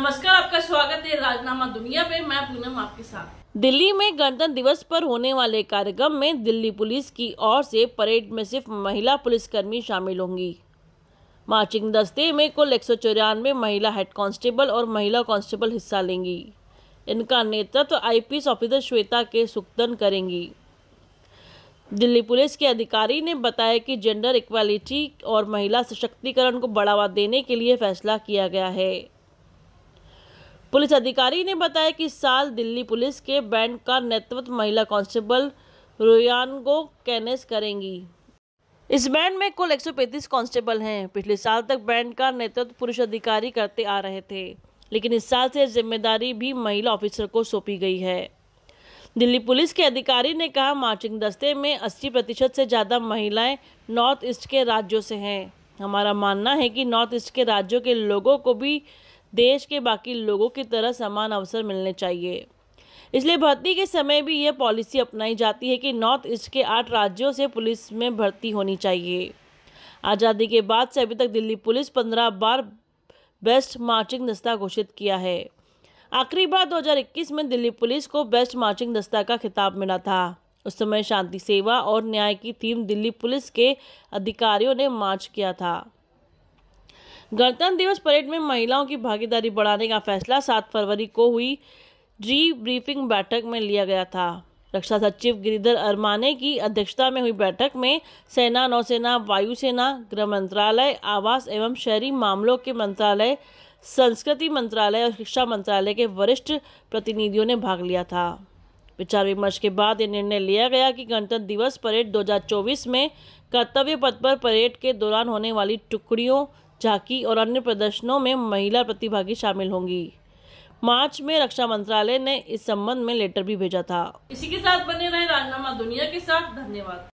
नमस्कार आपका स्वागत है राजनामा दुनिया में मैं पूनम आपके साथ दिल्ली में गणतंत्र दिवस पर होने वाले कार्यक्रम में दिल्ली पुलिस की ओर से परेड में सिर्फ महिला पुलिसकर्मी शामिल होंगी मार्चिंग दस्ते में कुल एक महिला हेड कांस्टेबल और महिला कांस्टेबल हिस्सा लेंगी इनका नेतृत्व तो आईपीएस ऑफिसर श्वेता के सुखदन करेंगी दिल्ली पुलिस के अधिकारी ने बताया कि जेंडर इक्वालिटी और महिला सशक्तिकरण को बढ़ावा देने के लिए फैसला किया गया है पुलिस अधिकारी ने बताया कि साल दिल्ली पुलिस के बैंड का नेतृत्व महिला कांस्टेबल रोयानगो कैनेस करेंगी इस बैंड में कुल 135 कांस्टेबल हैं पिछले साल तक बैंड का नेतृत्व पुरुष अधिकारी करते आ रहे थे लेकिन इस साल से जिम्मेदारी भी महिला ऑफिसर को सौंपी गई है दिल्ली पुलिस के अधिकारी ने कहा मार्चिंग दस्ते में 80 प्रतिशत से ज़्यादा महिलाएं नॉर्थ ईस्ट के राज्यों से हैं हमारा मानना है कि नॉर्थ ईस्ट के राज्यों के लोगों को भी देश के बाकी लोगों की तरह समान अवसर मिलने चाहिए इसलिए भर्ती के समय भी यह पॉलिसी अपनाई जाती है कि नॉर्थ ईस्ट के आठ राज्यों से पुलिस में भर्ती होनी चाहिए आज़ादी के बाद से अभी तक दिल्ली पुलिस पंद्रह बार बेस्ट मार्चिंग दस्ता घोषित किया है आखिरी बार 2021 में दिल्ली पुलिस को बेस्ट मार्चिंग दस्ता का खिताब मिला था उस समय शांति सेवा और न्याय की थीम दिल्ली पुलिस के अधिकारियों ने मार्च किया था गणतंत्र दिवस परेड में महिलाओं की भागीदारी बढ़ाने का फैसला सात फरवरी को हुई री ब्रीफिंग बैठक में लिया गया था रक्षा सचिव गिरिधर अरमाने की अध्यक्षता में हुई बैठक में सेना नौसेना वायुसेना गृह मंत्रालय आवास एवं शहरी मामलों के मंत्रालय संस्कृति मंत्रालय और शिक्षा मंत्रालय के वरिष्ठ प्रतिनिधियों ने भाग लिया था विचार विमर्श के बाद यह निर्णय लिया गया कि गणतंत्र दिवस परेड 2024 में कर्तव्य पथ पर परेड के दौरान होने वाली टुकड़ियों झांकी और अन्य प्रदर्शनों में महिला प्रतिभागी शामिल होंगी मार्च में रक्षा मंत्रालय ने इस संबंध में लेटर भी भेजा था इसी के साथ बने रहे राजनामा दुनिया के साथ धन्यवाद